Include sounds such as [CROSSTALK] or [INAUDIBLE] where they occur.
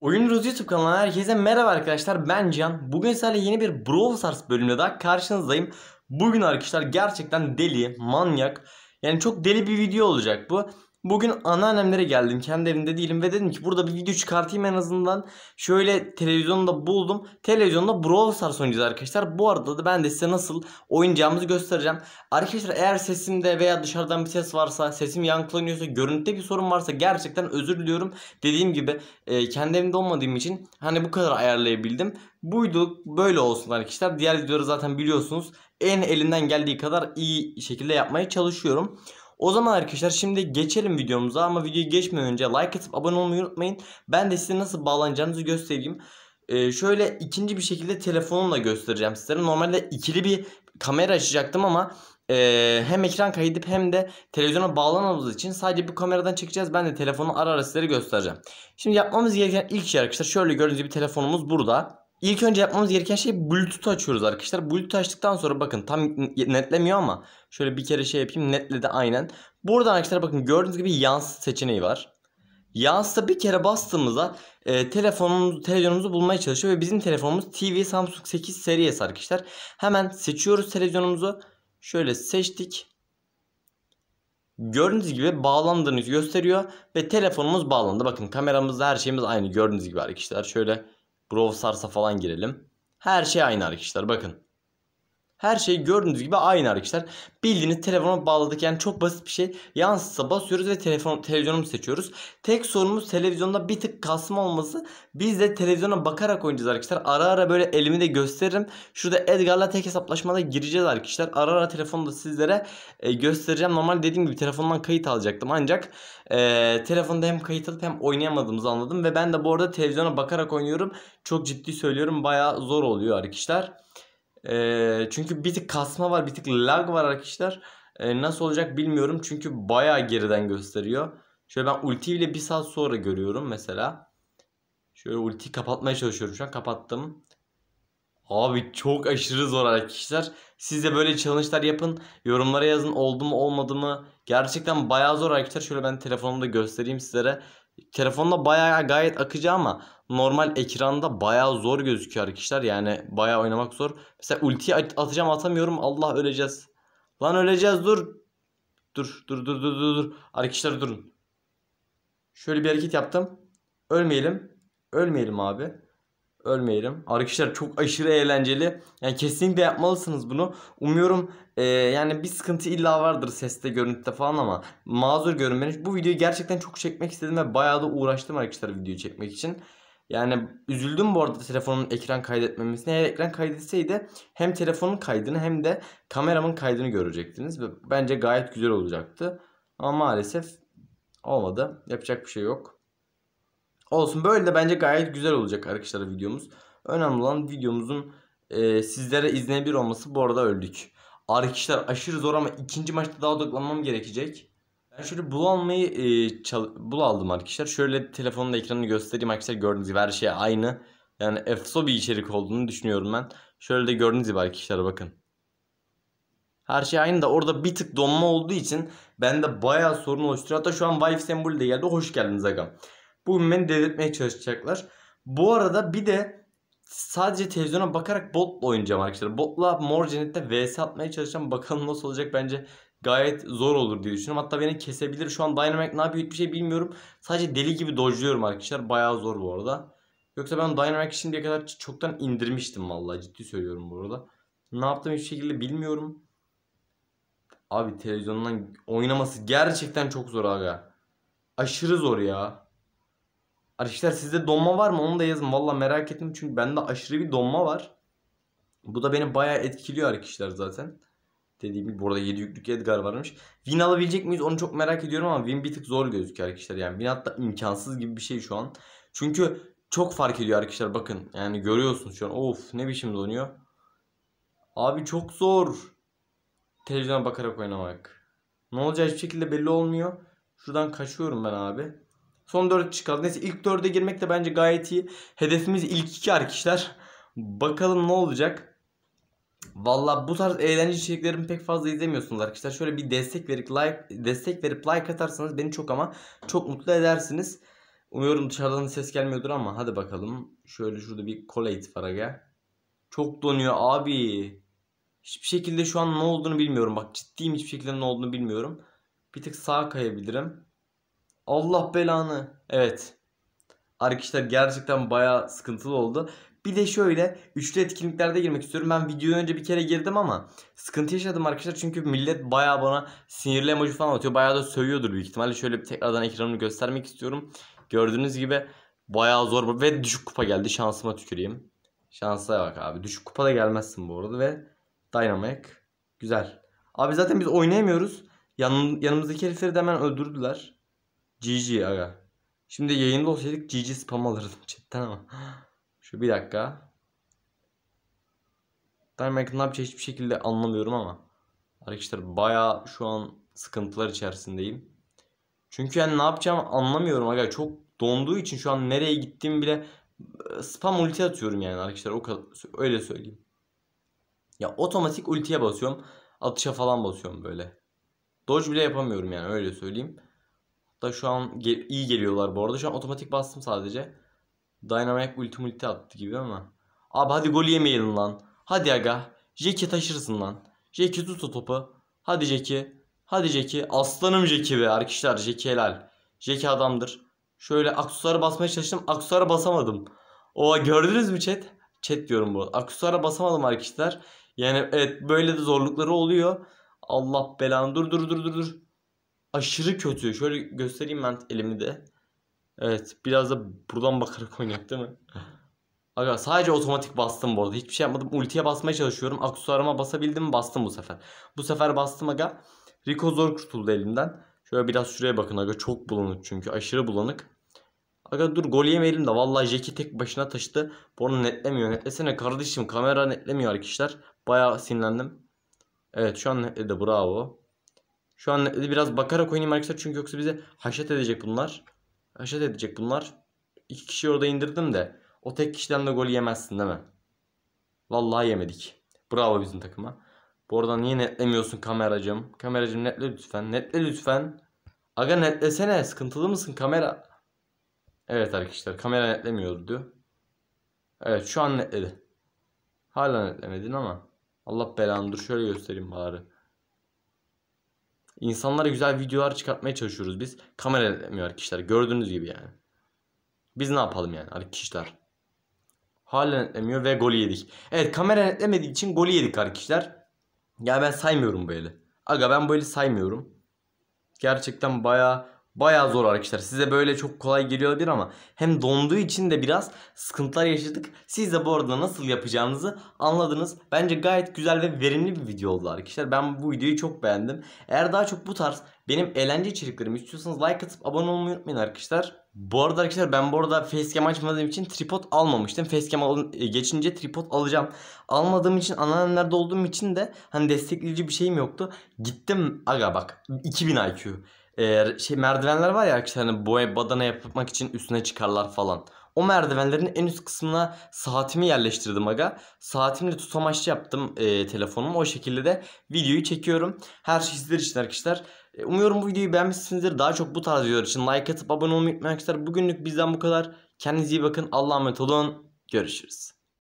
Oyun Ruzu YouTube kanalına herkese merhaba arkadaşlar ben Can. Bugün sizlerle yeni bir Brawl Stars bölümünde daha karşınızdayım. Bugün arkadaşlar gerçekten deli, manyak yani çok deli bir video olacak bu. Bugün anneannemlere geldim. Kendi evimde değilim ve dedim ki burada bir video çıkartayım en azından. Şöyle televizyonu da buldum. Televizyonda Brawl Stars oynayacağız arkadaşlar. Bu arada da ben de size nasıl oynayacağımızı göstereceğim. Arkadaşlar eğer sesimde veya dışarıdan bir ses varsa, sesim yankılanıyorsa, görüntüde bir sorun varsa gerçekten özür diliyorum. Dediğim gibi e, kendi evimde olmadığım için hani bu kadar ayarlayabildim. Buydu böyle olsun arkadaşlar. Diğer videoları zaten biliyorsunuz. En elinden geldiği kadar iyi şekilde yapmaya çalışıyorum. O zaman arkadaşlar şimdi geçelim videomuza ama videoyu geçmeden önce like atıp abone olmayı unutmayın. Ben de size nasıl bağlanacağınızı göstereyim. Ee, şöyle ikinci bir şekilde telefonumla göstereceğim sizlere. Normalde ikili bir kamera açacaktım ama e, hem ekran kaydedip hem de televizyona bağlanmadığımız için sadece bu kameradan çekeceğiz. Ben de telefonu ara ara sizlere göstereceğim. Şimdi yapmamız gereken ilk şey arkadaşlar şöyle gördüğünüz gibi telefonumuz burada. İlk önce yapmamız gereken şey Bluetooth açıyoruz arkadaşlar. Bluetooth açtıktan sonra bakın tam netlemiyor ama şöyle bir kere şey yapayım netledi aynen. Burada arkadaşlar bakın gördüğünüz gibi yansı seçeneği var. Yansıta bir kere bastığımızda e, telefonumuzu, televizyonumuzu bulmaya çalışıyor ve bizim telefonumuz TV Samsung 8 seriyesi arkadaşlar. Hemen seçiyoruz televizyonumuzu. Şöyle seçtik. Gördüğünüz gibi bağlandığını gösteriyor ve telefonumuz bağlandı. Bakın kameramızda her şeyimiz aynı gördüğünüz gibi arkadaşlar. Şöyle Brawl Stars'a falan girelim. Her şey aynı arkadaşlar bakın. Her şey gördüğünüz gibi aynı arkadaşlar. Bildiğiniz telefona bağladık. Yani çok basit bir şey. Yansıtsa basıyoruz ve telefon televizyonumuzu seçiyoruz. Tek sorumuz televizyonda bir tık kasma olması. Biz de televizyona bakarak oynayacağız arkadaşlar. Ara ara böyle elimi de gösteririm. Şurada Edgar'la tek hesaplaşmada gireceğiz arkadaşlar. Ara ara telefonu da sizlere e, göstereceğim. Normal dediğim gibi telefondan kayıt alacaktım. Ancak e, telefonda hem kayıt alıp hem oynayamadığımızı anladım. Ve ben de bu arada televizyona bakarak oynuyorum. Çok ciddi söylüyorum. Baya zor oluyor arkadaşlar. E, çünkü bir tık kasma var, bir tık lag var arkadaşlar. E, nasıl olacak bilmiyorum çünkü baya geriden gösteriyor. Şöyle ben ulti ile bir saat sonra görüyorum mesela. Şöyle ulti kapatmaya çalışıyorum şu an kapattım. Abi çok aşırı zor arkadaşlar. Siz de böyle challenge'lar yapın. Yorumlara yazın oldu mu olmadı mı. Gerçekten bayağı zor arkadaşlar. Şöyle ben telefonumda göstereyim sizlere. Telefonda bayağı gayet akıcı ama normal ekranda bayağı zor gözüküyor arkadaşlar. Yani bayağı oynamak zor. Mesela ultiyi atacağım atamıyorum. Allah öleceğiz. Lan öleceğiz dur. Dur dur dur dur dur. dur. Arkadaşlar durun. Şöyle bir hareket yaptım. Ölmeyelim. Ölmeyelim abi ölmeyelim. Arkadaşlar çok aşırı eğlenceli. Yani kesinlikle yapmalısınız bunu. Umuyorum e, yani bir sıkıntı illa vardır seste, görüntüde falan ama mazur görün beni. Bu videoyu gerçekten çok çekmek istedim ve bayağı da uğraştım arkadaşlar videoyu çekmek için. Yani üzüldüm bu arada telefonun ekran kaydetmemesine. Eğer ekran kaydetseydi hem telefonun kaydını hem de kameramın kaydını görecektiniz. bence gayet güzel olacaktı. Ama maalesef olmadı. Yapacak bir şey yok. Olsun böyle de bence gayet güzel olacak arkadaşlar videomuz. Önemli olan videomuzun e, sizlere izne olması bu arada öldük. Arkadaşlar aşırı zor ama ikinci maçta daha odaklanmam gerekecek. Ben şöyle bul almayı e, bul aldım arkadaşlar. Şöyle telefonun ekranını göstereyim arkadaşlar gördüğünüz gibi her şey aynı. Yani efso bir içerik olduğunu düşünüyorum ben. Şöyle de gördüğünüz gibi arkadaşlar bakın. Her şey aynı da orada bir tık donma olduğu için bende bayağı sorun oluşturuyor. Hatta şu an wife sembolü de geldi. Hoş geldiniz agam. Bu ümmeni delirtmeye çalışacaklar. Bu arada bir de sadece televizyona bakarak botla oynayacağım arkadaşlar. Botla Mor Cennet'te vs atmaya çalışacağım. Bakalım nasıl olacak bence gayet zor olur diye düşünüyorum. Hatta beni kesebilir. Şu an Dynamite ne yapıyor hiçbir şey bilmiyorum. Sadece deli gibi dojluyorum arkadaşlar. Bayağı zor bu arada. Yoksa ben Dynamite şimdiye kadar çoktan indirmiştim vallahi ciddi söylüyorum bu arada. Ne yaptım hiçbir şekilde bilmiyorum. Abi televizyondan oynaması gerçekten çok zor aga. Aşırı zor ya. Arkadaşlar sizde donma var mı onu da yazın. Valla merak ettim çünkü bende aşırı bir donma var. Bu da beni bayağı etkiliyor arkadaşlar zaten. Dediğim gibi burada 7 yüklük Edgar varmış. Win alabilecek miyiz onu çok merak ediyorum ama win bir tık zor gözüküyor arkadaşlar. Yani win hatta imkansız gibi bir şey şu an. Çünkü çok fark ediyor arkadaşlar bakın. Yani görüyorsunuz şu an. Of ne biçim donuyor. Abi çok zor. Televizyona bakarak oynamak. Ne olacak hiçbir şekilde belli olmuyor. Şuradan kaçıyorum ben abi. Son 4 kişi Neyse ilk 4'e girmek de bence gayet iyi. Hedefimiz ilk 2 arkadaşlar. Bakalım ne olacak. Valla bu tarz eğlenceli içeriklerimi pek fazla izlemiyorsunuz arkadaşlar. Şöyle bir destek verip like destek verip like atarsanız beni çok ama çok mutlu edersiniz. Umuyorum dışarıdan ses gelmiyordur ama hadi bakalım. Şöyle şurada bir kola itfaraga. Çok donuyor abi. Hiçbir şekilde şu an ne olduğunu bilmiyorum. Bak ciddiyim hiçbir şekilde ne olduğunu bilmiyorum. Bir tık sağa kayabilirim. Allah belanı. Evet. Arkadaşlar gerçekten bayağı sıkıntılı oldu. Bir de şöyle üçlü etkinliklerde girmek istiyorum. Ben videodan önce bir kere girdim ama sıkıntı yaşadım arkadaşlar. Çünkü millet bayağı bana sinirli emoji falan atıyor. Bayağı da sövüyordur büyük ihtimalle. Şöyle bir tekrardan ekranını göstermek istiyorum. Gördüğünüz gibi bayağı zor. Ve düşük kupa geldi. Şansıma tüküreyim. Şansa bak abi. Düşük kupada gelmezsin bu arada ve Dynamic. Güzel. Abi zaten biz oynayamıyoruz. Yan, yanımızdaki herifleri de hemen öldürdüler. GG aga. Şimdi yayında olsaydık GG spam alırdım chatten ama. Şu bir dakika. Darmak ne yapacağı hiçbir şekilde anlamıyorum ama. Arkadaşlar baya şu an sıkıntılar içerisindeyim. Çünkü yani ne yapacağımı anlamıyorum aga. Çok donduğu için şu an nereye gittiğimi bile e, spam ulti atıyorum yani arkadaşlar. O kadar, öyle söyleyeyim. Ya otomatik ultiye basıyorum. Atışa falan basıyorum böyle. Dodge bile yapamıyorum yani öyle söyleyeyim da şu an ge iyi geliyorlar bu arada. Şu an otomatik bastım sadece. Dynamic ulti multi attı gibi ama. Abi hadi gol yemeyelim lan. Hadi aga. Jeki taşırsın lan. Jeki tut o topu. Hadi Jeki. Hadi Jeki. Aslanım Jeki be arkadaşlar. Jeki helal. Jeki adamdır. Şöyle aksesuara basmaya çalıştım. Aksesuara basamadım. Oha gördünüz mü chat? Chat diyorum bu. Aksesuara basamadım arkadaşlar. Yani evet böyle de zorlukları oluyor. Allah belanı dur dur dur dur dur aşırı kötü. Şöyle göstereyim ben elimi de. Evet biraz da buradan bakarak [LAUGHS] oynayak değil mi? Aga sadece otomatik bastım bu arada. Hiçbir şey yapmadım. Ultiye basmaya çalışıyorum. Aksesuarıma basabildim bastım bu sefer. Bu sefer bastım aga. Rico zor kurtuldu elimden. Şöyle biraz şuraya bakın aga. Çok bulanık çünkü. Aşırı bulanık. Aga dur gol yemeyelim de. Vallahi Jeki tek başına taşıdı. Borna netlemiyor. Netlesene kardeşim. Kamera netlemiyor arkadaşlar. Baya sinirlendim. Evet şu an netledi. Bravo. Şu an biraz bakarak oynayayım arkadaşlar. Çünkü yoksa bize haşet edecek bunlar. Haşet edecek bunlar. İki kişi orada indirdim de. O tek kişiden de gol yemezsin değil mi? Vallahi yemedik. Bravo bizim takıma. Bu arada niye netlemiyorsun kameracım? Kameracım netle lütfen. Netle lütfen. Aga netlesene. Sıkıntılı mısın kamera? Evet arkadaşlar kamera netlemiyordu. Evet şu an netledi. Hala netlemedin ama. Allah belanı dur şöyle göstereyim bari. İnsanlara güzel videolar çıkartmaya çalışıyoruz biz. Kamera edemiyor kişiler. Gördüğünüz gibi yani. Biz ne yapalım yani arkadaşlar? hala etlemiyor ve golü yedik. Evet kamera etlemediği için golü yedik arkadaşlar. Ya ben saymıyorum böyle Aga ben böyle eli saymıyorum. Gerçekten baya bayağı zor arkadaşlar. Size böyle çok kolay geliyor olabilir ama hem donduğu için de biraz sıkıntılar yaşadık. Siz de bu arada nasıl yapacağınızı anladınız. Bence gayet güzel ve verimli bir video oldu arkadaşlar. Ben bu videoyu çok beğendim. Eğer daha çok bu tarz benim eğlence içeriklerimi istiyorsanız like atıp abone olmayı unutmayın arkadaşlar. Bu arada arkadaşlar ben bu arada facecam açmadığım için tripod almamıştım. Facecam al e, geçince tripod alacağım. Almadığım için anneannemlerde olduğum için de hani destekleyici bir şeyim yoktu. Gittim aga bak 2000 IQ e, şey merdivenler var ya arkadaşlar hani boya badana yapmak için üstüne çıkarlar falan. O merdivenlerin en üst kısmına saatimi yerleştirdim aga. Saatimle tutamaçlı yaptım e, telefonumu. O şekilde de videoyu çekiyorum. Her şey sizler için arkadaşlar. E, umuyorum bu videoyu beğenmişsinizdir. Daha çok bu tarz videolar için like atıp abone olmayı unutmayın arkadaşlar. Bugünlük bizden bu kadar. Kendinize iyi bakın. Allah'a emanet olun. Görüşürüz.